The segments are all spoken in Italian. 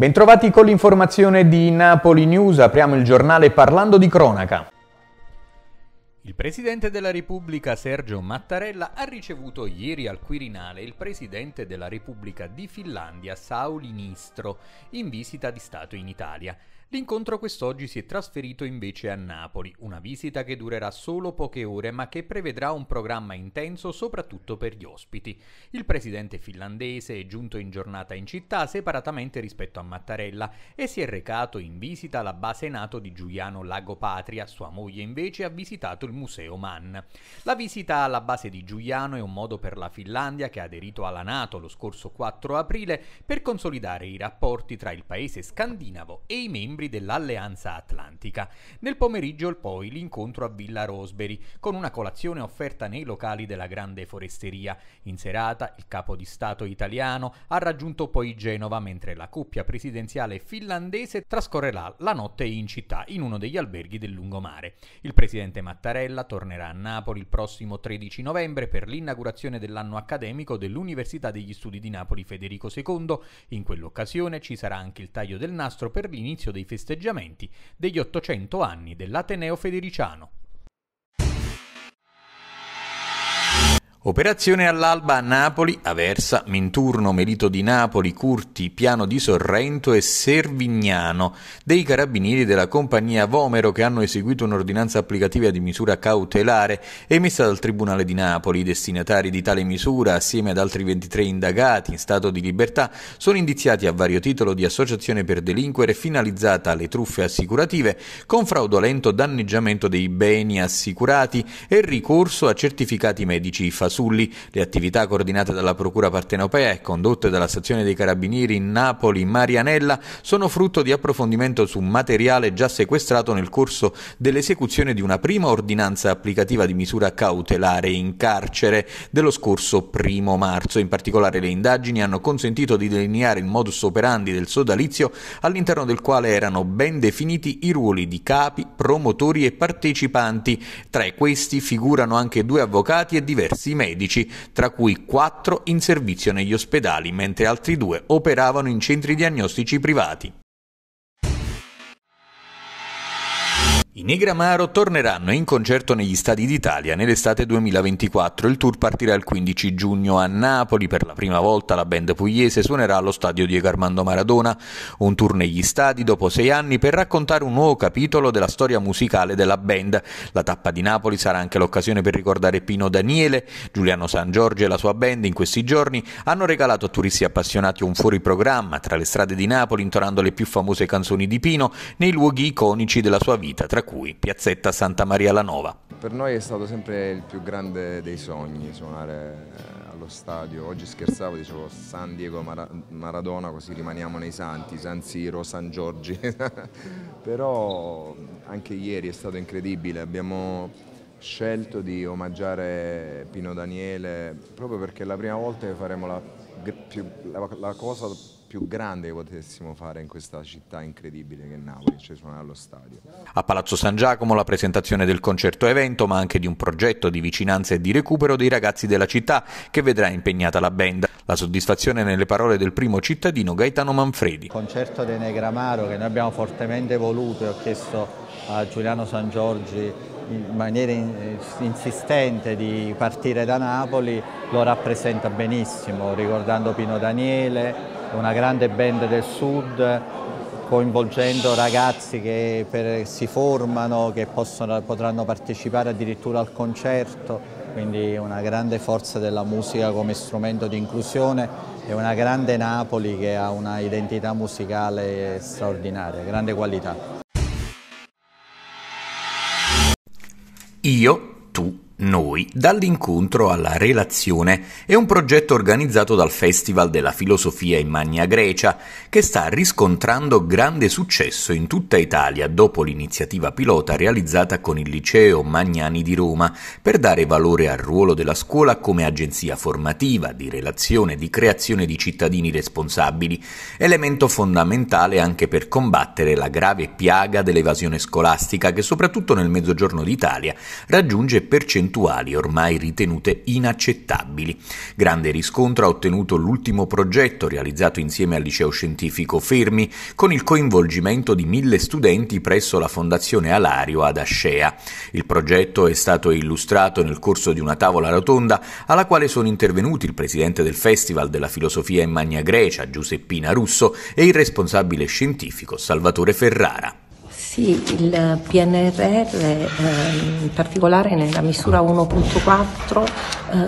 Bentrovati con l'informazione di Napoli News, apriamo il giornale parlando di cronaca. Il Presidente della Repubblica Sergio Mattarella ha ricevuto ieri al Quirinale il Presidente della Repubblica di Finlandia Sauli Nistro in visita di Stato in Italia. L'incontro quest'oggi si è trasferito invece a Napoli, una visita che durerà solo poche ore ma che prevedrà un programma intenso soprattutto per gli ospiti. Il presidente finlandese è giunto in giornata in città separatamente rispetto a Mattarella e si è recato in visita alla base NATO di Giuliano Lagopatria, sua moglie invece ha visitato il il Museo Mann. La visita alla base di Giuliano è un modo per la Finlandia, che ha aderito alla Nato lo scorso 4 aprile, per consolidare i rapporti tra il paese scandinavo e i membri dell'Alleanza Atlantica. Nel pomeriggio poi l'incontro a Villa Rosberry, con una colazione offerta nei locali della grande foresteria. In serata il capo di Stato italiano ha raggiunto poi Genova, mentre la coppia presidenziale finlandese trascorrerà la notte in città, in uno degli alberghi del lungomare. Il presidente Mattarella Mattarella tornerà a Napoli il prossimo 13 novembre per l'inaugurazione dell'anno accademico dell'Università degli Studi di Napoli Federico II. In quell'occasione ci sarà anche il taglio del nastro per l'inizio dei festeggiamenti degli 800 anni dell'Ateneo Federiciano. Operazione all'alba a Napoli, Aversa, Minturno, Merito di Napoli, Curti, Piano di Sorrento e Servignano dei carabinieri della compagnia Vomero che hanno eseguito un'ordinanza applicativa di misura cautelare emessa dal Tribunale di Napoli. I destinatari di tale misura, assieme ad altri 23 indagati in stato di libertà, sono indiziati a vario titolo di associazione per delinquere finalizzata alle truffe assicurative con fraudolento danneggiamento dei beni assicurati e ricorso a certificati medici falsi Sulli, le attività coordinate dalla Procura partenopea e condotte dalla Stazione dei Carabinieri in Napoli Marianella sono frutto di approfondimento su materiale già sequestrato nel corso dell'esecuzione di una prima ordinanza applicativa di misura cautelare in carcere dello scorso primo marzo. In particolare le indagini hanno consentito di delineare il modus operandi del sodalizio all'interno del quale erano ben definiti i ruoli di capi, promotori e partecipanti. Tra questi figurano anche due avvocati e diversi medici, tra cui quattro in servizio negli ospedali, mentre altri due operavano in centri diagnostici privati. I Negramaro torneranno in concerto negli stadi d'Italia nell'estate 2024. Il tour partirà il 15 giugno a Napoli. Per la prima volta la band pugliese suonerà allo stadio Diego Armando Maradona. Un tour negli stadi dopo sei anni per raccontare un nuovo capitolo della storia musicale della band. La tappa di Napoli sarà anche l'occasione per ricordare Pino Daniele. Giuliano San Giorgio e la sua band in questi giorni hanno regalato a turisti appassionati un fuori programma tra le strade di Napoli intonando le più famose canzoni di Pino nei luoghi iconici della sua vita, tra tra cui Piazzetta Santa Maria la Nova. Per noi è stato sempre il più grande dei sogni suonare eh, allo stadio. Oggi scherzavo, dicevo San Diego Mara Maradona, così rimaniamo nei santi, San Siro, San Giorgi. Però anche ieri è stato incredibile, abbiamo scelto di omaggiare Pino Daniele proprio perché è la prima volta che faremo la, la, la cosa più grande che potessimo fare in questa città incredibile che è Napoli, cioè suonare allo stadio. A Palazzo San Giacomo la presentazione del concerto evento, ma anche di un progetto di vicinanza e di recupero dei ragazzi della città che vedrà impegnata la band. La soddisfazione nelle parole del primo cittadino Gaetano Manfredi. Il concerto dei Negramaro che noi abbiamo fortemente voluto e ho chiesto a Giuliano San Giorgi in maniera insistente di partire da Napoli lo rappresenta benissimo, ricordando Pino Daniele, una grande band del sud coinvolgendo ragazzi che per, si formano, che possono, potranno partecipare addirittura al concerto, quindi una grande forza della musica come strumento di inclusione e una grande Napoli che ha una identità musicale straordinaria, grande qualità. Io, tu, noi, dall'incontro alla relazione è un progetto organizzato dal Festival della Filosofia in Magna Grecia che sta riscontrando grande successo in tutta Italia dopo l'iniziativa pilota realizzata con il Liceo Magnani di Roma per dare valore al ruolo della scuola come agenzia formativa, di relazione, di creazione di cittadini responsabili, elemento fondamentale anche per combattere la grave piaga dell'evasione scolastica che soprattutto nel mezzogiorno d'Italia raggiunge percentuali percentuali ormai ritenute inaccettabili. Grande riscontro ha ottenuto l'ultimo progetto realizzato insieme al liceo scientifico Fermi con il coinvolgimento di mille studenti presso la Fondazione Alario ad Ascea. Il progetto è stato illustrato nel corso di una tavola rotonda alla quale sono intervenuti il presidente del Festival della Filosofia in Magna Grecia, Giuseppina Russo, e il responsabile scientifico Salvatore Ferrara. Sì, il PNRR, eh, in particolare nella misura 1.4,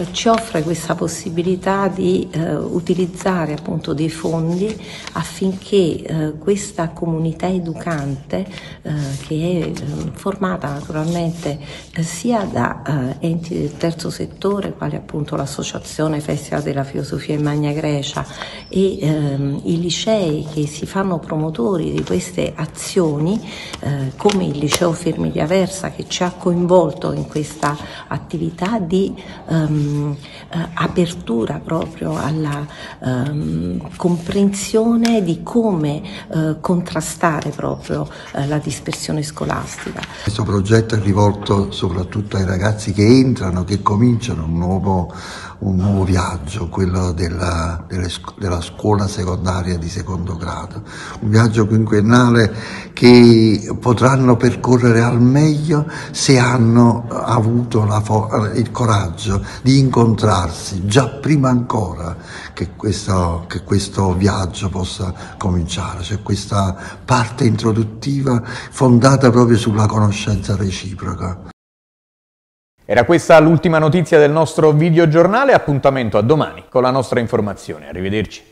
eh, ci offre questa possibilità di eh, utilizzare appunto dei fondi affinché eh, questa comunità educante, eh, che è eh, formata naturalmente sia da enti del terzo settore, quali appunto l'Associazione Festival della Filosofia in Magna Grecia e ehm, i licei che si fanno promotori di queste azioni, eh, come il liceo Fermi di Aversa che ci ha coinvolto in questa attività di ehm, eh, apertura proprio alla ehm, comprensione di come eh, contrastare proprio eh, la dispersione scolastica. Questo progetto è rivolto soprattutto ai ragazzi che entrano, che cominciano un nuovo un nuovo viaggio, quello della, della, scuola secondaria di secondo grado, un viaggio quinquennale che potranno percorrere al meglio se hanno avuto il coraggio di incontrarsi già prima ancora che questo, che questo viaggio possa cominciare, cioè questa parte introduttiva fondata proprio sulla conoscenza reciproca. Era questa l'ultima notizia del nostro videogiornale, appuntamento a domani con la nostra informazione. Arrivederci.